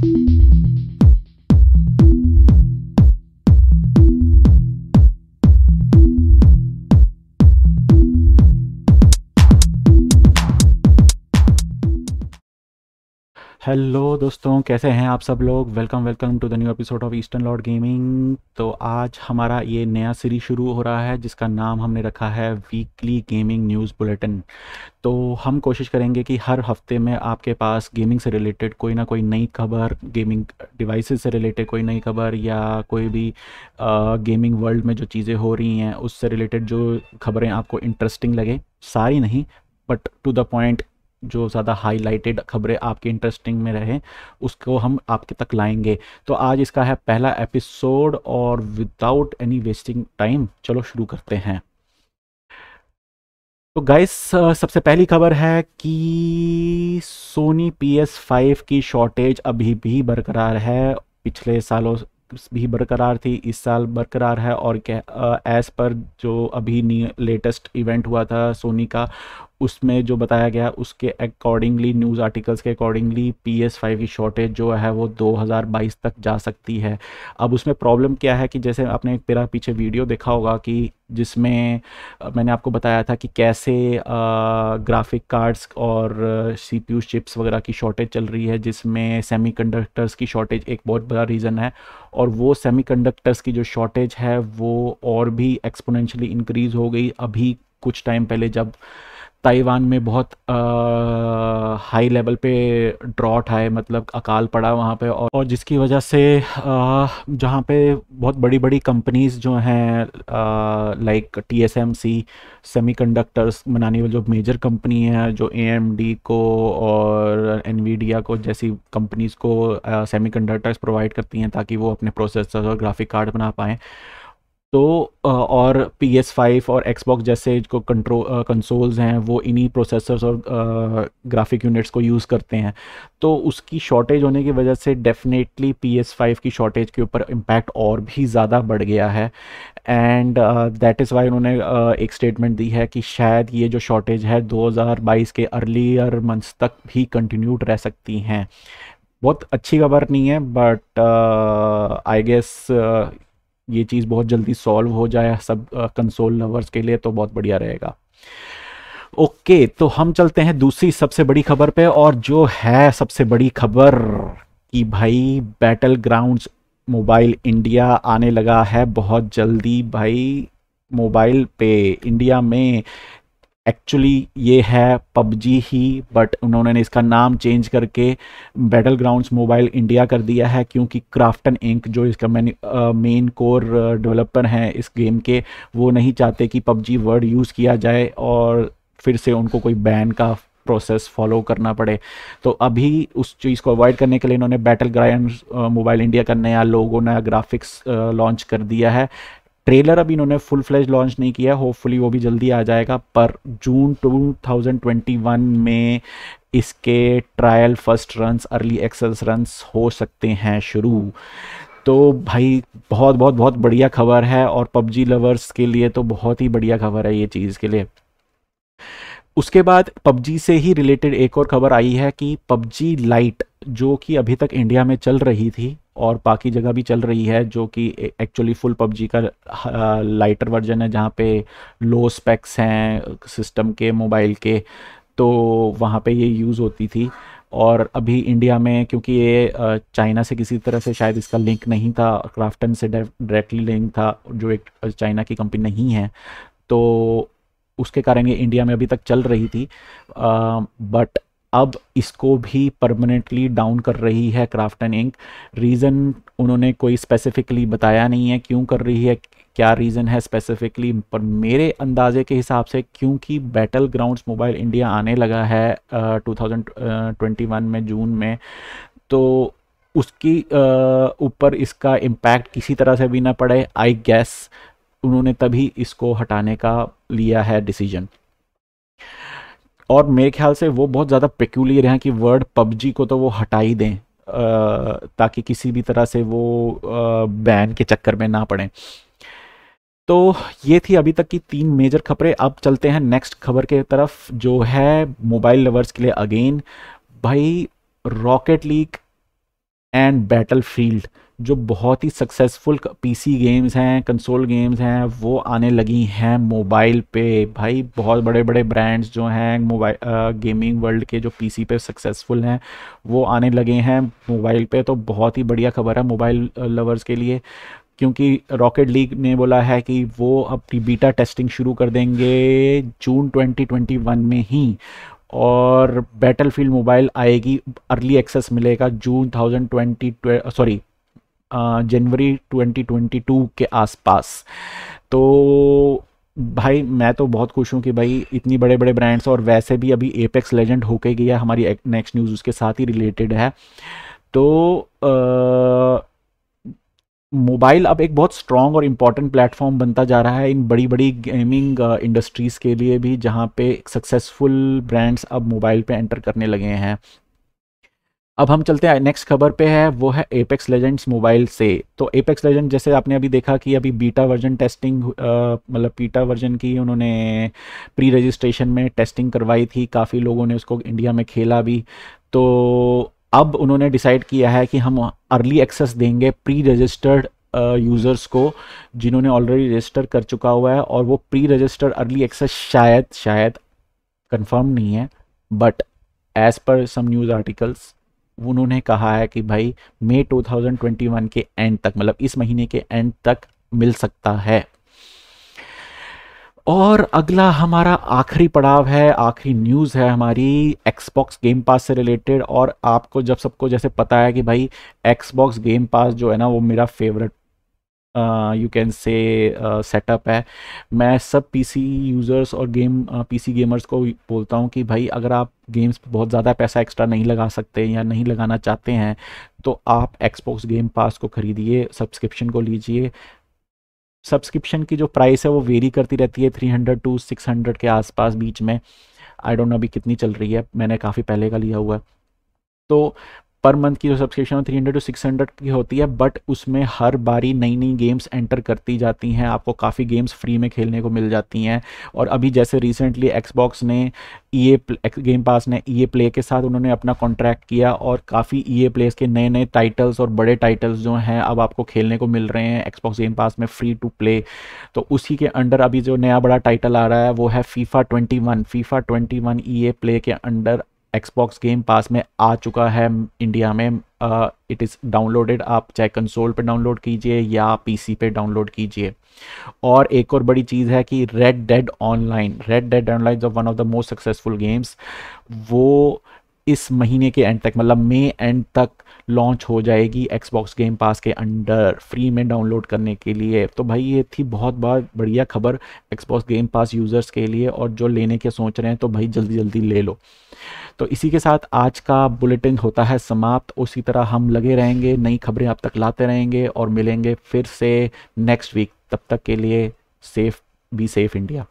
Thank you. Hello दोस्तों कैसे हैं आप सब लोग welcome welcome to the new episode of Eastern Lord Gaming तो आज हमारा ये नया सीरीज शुरू हो रहा है जिसका नाम हमने रखा है वीकली गेमिंग न्यूज़ बुलेटिन तो हम कोशिश करेंगे कि हर हफ्ते में आपके पास गेमिंग से रिलेटेड कोई ना कोई नई खबर गेमिंग डिवाइस से रिलेटेड कोई नई खबर या कोई भी गेमिंग गेमिंग वर्ल्ड में जो चीज़ें हो रही हैं उससे रिलेटेड जो खबरें आपको इंटरेस्टिंग लगे सारी नहीं बट टू द पॉइंट जो ज़्यादा हाईलाइटेड खबरें आपके इंटरेस्टिंग में रहे उसको हम आपके तक लाएंगे तो आज इसका है पहला एपिसोड और विदाउट एनी वेस्टिंग टाइम चलो शुरू करते हैं तो गाइस सबसे पहली खबर है कि सोनी पी एस फाइव की शॉर्टेज अभी भी बरकरार है पिछले सालों भी बरकरार थी इस साल बरकरार है और क्या एज पर जो अभी लेटेस्ट इवेंट हुआ था सोनी का उसमें जो बताया गया उसके अकॉर्डिंगली न्यूज़ आर्टिकल्स के अकॉर्डिंगली पी एस फाइव की शॉर्टेज जो है वो 2022 तक जा सकती है अब उसमें प्रॉब्लम क्या है कि जैसे आपने एक मेरा पीछे वीडियो देखा होगा कि जिसमें मैंने आपको बताया था कि कैसे ग्राफिक कार्ड्स और सी पी चिप्स वगैरह की शॉर्टेज चल रही है जिसमें सेमीकंडक्टर्स की शॉर्टेज एक बहुत बड़ा रीज़न है और वो सेमीकंडक्टर्स की जो शॉर्टेज है वो और भी एक्सपोनेंशली इंक्रीज़ हो गई अभी कुछ टाइम पहले जब ताइवान में बहुत आ, हाई लेवल पे ड्रॉट आए मतलब अकाल पड़ा वहाँ पे और, और जिसकी वजह से जहाँ पे बहुत बड़ी बड़ी कंपनीज़ जो हैं like T S M C semiconductors बनाने वाली जो मेजर कंपनी है जो ए एम डी को और एन एनवीडिया को जैसी कंपनीज़ को सेमी कंडक्टर्स प्रोवाइड करती हैं ताकि वो अपने प्रोसेसर और ग्राफिक कार्ड बना पाएँ तो और पी एस फाइव और एक्सबॉक्स जैसे जो कंट्रोल कंसोल्स हैं वो इन्हीं प्रोसेसर्स और ग्राफिक यूनिट्स को यूज़ करते हैं तो उसकी शॉर्टेज होने की वजह से डेफिनेटली पी एस फाइव की शॉर्टेज के ऊपर इम्पैक्ट और भी ज़्यादा बढ़ गया है एंड दैट इज़ वाई उन्होंने uh, एक स्टेटमेंट दी है कि शायद ये जो शॉर्टेज है 2022 के अर्लीयर मंथ्स तक भी कंटिन्यूड रह सकती हैं बहुत अच्छी खबर नहीं है बट आई गेस ये चीज़ बहुत जल्दी सॉल्व हो जाए सब कंसोल लवर्स के लिए तो बहुत बढ़िया रहेगा ओके तो हम चलते हैं दूसरी सबसे बड़ी खबर पे और जो है सबसे बड़ी खबर कि भाई बैटल ग्राउंड मोबाइल इंडिया आने लगा है बहुत जल्दी भाई मोबाइल पे इंडिया में एक्चुअली ये है पबजी ही बट उन्होंने इसका नाम चेंज करके बैटल ग्राउंड्स मोबाइल इंडिया कर दिया है क्योंकि क्राफ्टन इंक जो इसका मैन मेन कोर डेवलपर हैं इस गेम के वो नहीं चाहते कि पबजी वर्ड यूज़ किया जाए और फिर से उनको कोई बैन का प्रोसेस फॉलो करना पड़े तो अभी उस चीज़ को अवॉइड करने के लिए इन्होंने बैटल ग्राउंड मोबाइल इंडिया का नया लोगो नया ग्राफिक्स लॉन्च कर दिया है ट्रेलर अभी इन्होंने फुल फ्लैश लॉन्च नहीं किया है होपफुली वो भी जल्दी आ जाएगा पर जून 2021 में इसके trial first runs early access runs हो सकते हैं शुरू तो भाई बहुत बहुत बहुत बढ़िया खबर है और पबजी लवर्स के लिए तो बहुत ही बढ़िया खबर है ये चीज़ के लिए उसके बाद पबजी से ही रिलेटेड एक और खबर आई है कि पबजी लाइट जो कि अभी तक इंडिया में चल रही थी और बाकी जगह भी चल रही है जो कि एक्चुअली फुल पबजी का लाइटर वर्जन है जहाँ पे लो स्पेक्स हैं सिस्टम के मोबाइल के तो वहाँ पे ये यूज़ होती थी और अभी इंडिया में क्योंकि ये चाइना से किसी तरह से शायद इसका लिंक नहीं था क्राफ्टन से डायरेक्टली लिंक था जो एक चाइना की कंपनी नहीं है तो उसके कारण ये इंडिया में अभी तक चल रही थी आ, बट अब इसको भी परमानेंटली डाउन कर रही है क्राफ्ट एंड इंक रीज़न उन्होंने कोई स्पेसिफिकली बताया नहीं है क्यों कर रही है क्या रीज़न है स्पेसिफिकली पर मेरे अंदाजे के हिसाब से क्योंकि बैटल ग्राउंड्स मोबाइल इंडिया आने लगा है टू uh, में जून में तो उसकी ऊपर uh, इसका इम्पैक्ट किसी तरह से भी ना पड़े आई गैस उन्होंने तभी इसको हटाने का लिया है डिसीजन और मेरे ख्याल से वो बहुत ज़्यादा पेक्यूलियर हैं कि वर्ड पबजी को तो वो हटा ही दें ताकि किसी भी तरह से वो बैन के चक्कर में ना पड़ें तो ये थी अभी तक की तीन मेजर खबरें अब चलते हैं नेक्स्ट खबर के तरफ जो है मोबाइल लवर्स के लिए अगेन भाई Rocket League and Battlefield जो बहुत ही सक्सेसफुल पीसी गेम्स हैं कंसोल गेम्स हैं वो आने लगी हैं मोबाइल पे भाई बहुत बड़े बड़े ब्रांड्स जो हैं मोबाइल गेमिंग वर्ल्ड के जो पीसी पे सक्सेसफुल हैं वो आने लगे हैं मोबाइल पे तो बहुत ही बढ़िया खबर है मोबाइल लवर्स के लिए क्योंकि रॉकेट लीग ने बोला है कि वो अपनी बीटा टेस्टिंग शुरू कर देंगे जून 2021 में ही और फील्ड मोबाइल आएगी अर्ली एक्सेस मिलेगा June thousand twenty sorry January twenty twenty two के आसपास तो भाई मैं तो बहुत खुश हूँ कि भाई इतनी बड़े बड़े ब्रांड्स और वैसे भी अभी एपेक्स लेजेंड होके गया हमारी नेक्स्ट न्यूज़ उसके साथ ही रिलेटेड है तो आ, uh, मोबाइल अब एक बहुत स्ट्रॉन्ग और इम्पॉर्टेंट प्लेटफॉर्म बनता जा रहा है इन बड़ी बड़ी गेमिंग इंडस्ट्रीज़ के लिए भी जहाँ पे सक्सेसफुल ब्रांड्स अब मोबाइल पे एंटर करने लगे हैं अब हम चलते हैं नेक्स्ट खबर पे है वो है एपेक्स लेजेंड्स मोबाइल से तो एपेक्स लेजेंड जैसे आपने अभी देखा कि अभी बीटा वर्जन टेस्टिंग मतलब बीटा वर्जन की उन्होंने प्री रजिस्ट्रेशन में टेस्टिंग करवाई थी काफ़ी लोगों ने उसको इंडिया में खेला भी तो अब उन्होंने डिसाइड किया है कि हम अर्ली एक्सेस देंगे प्री रजिस्टर्ड यूज़र्स को जिन्होंने ऑलरेडी रजिस्टर कर चुका हुआ है और वो प्री रजिस्टर्ड अर्ली एक्सेस शायद शायद कंफर्म नहीं है but as per some news articles उन्होंने कहा है कि भाई मई 2021 के एंड तक मतलब इस महीने के एंड तक मिल सकता है और अगला हमारा आखिरी पड़ाव है आखिरी न्यूज़ है हमारी एक्सबॉक्स गेम पास से रिलेटेड और आपको जब सबको जैसे पता है कि भाई एक्सबॉक्स गेम पास जो है ना वो मेरा favourite you can say setup है मैं सब पीसी यूज़र्स और गेम पीसी गेमर्स को बोलता हूँ कि भाई अगर आप गेम्स पर बहुत ज़्यादा पैसा एक्स्ट्रा नहीं लगा सकते या नहीं लगाना चाहते हैं तो आप एक्सबॉक्स गेम पास को ख़रीदिए सब्सक्रिप्शन को लीजिए सब्सक्रिप्शन की जो प्राइस है वो वेरी करती रहती है three hundred to six hundred के आसपास बीच में आई डोंट नो अभी कितनी चल रही है मैंने काफ़ी पहले का लिया हुआ है तो पर मंथ की जो subscription three hundred to six hundred की होती है बट उसमें हर बारी नई नई गेम्स एंटर करती जाती हैं आपको काफ़ी गेम्स फ्री में खेलने को मिल जाती हैं और अभी जैसे रिसेंटली एक्सबॉक्स ने ई गेम पास ने ई ए प्ले के साथ उन्होंने अपना कॉन्ट्रैक्ट किया और काफ़ी ई ए प्लेस के नए नए टाइटल्स और बड़े टाइटल्स जो हैं अब आपको खेलने को मिल रहे हैं एक्सबॉक्स गेम पास में फ्री टू प्ले तो उसी के अंडर अभी जो नया बड़ा टाइटल आ रहा है वो है FIFA twenty one FIFA twenty one E A play के अंडर एक्सबॉक्स गेम पास में आ चुका है इंडिया में इट इज़ डाउनलोडेड आप चाहे कंसोल पे डाउनलोड कीजिए या पीसी पे डाउनलोड कीजिए और एक और बड़ी चीज़ है कि Red Dead Online Red Dead Online one of the most successful games वो इस महीने के एंड तक मतलब मई एंड तक लॉन्च हो जाएगी एक्सबॉक्स गेम पास के अंडर फ्री में डाउनलोड करने के लिए तो भाई ये थी बहुत बहुत बढ़िया खबर एक्सबॉक्स गेम पास यूज़र्स के लिए और जो लेने के सोच रहे हैं तो भाई जल्दी जल्दी ले लो तो इसी के साथ आज का बुलेटिन होता है समाप्त उसी तरह हम लगे रहेंगे नई खबरें आप तक लाते रहेंगे और मिलेंगे फिर से नेक्स्ट वीक तब तक के लिए सेफ बी सेफ इंडिया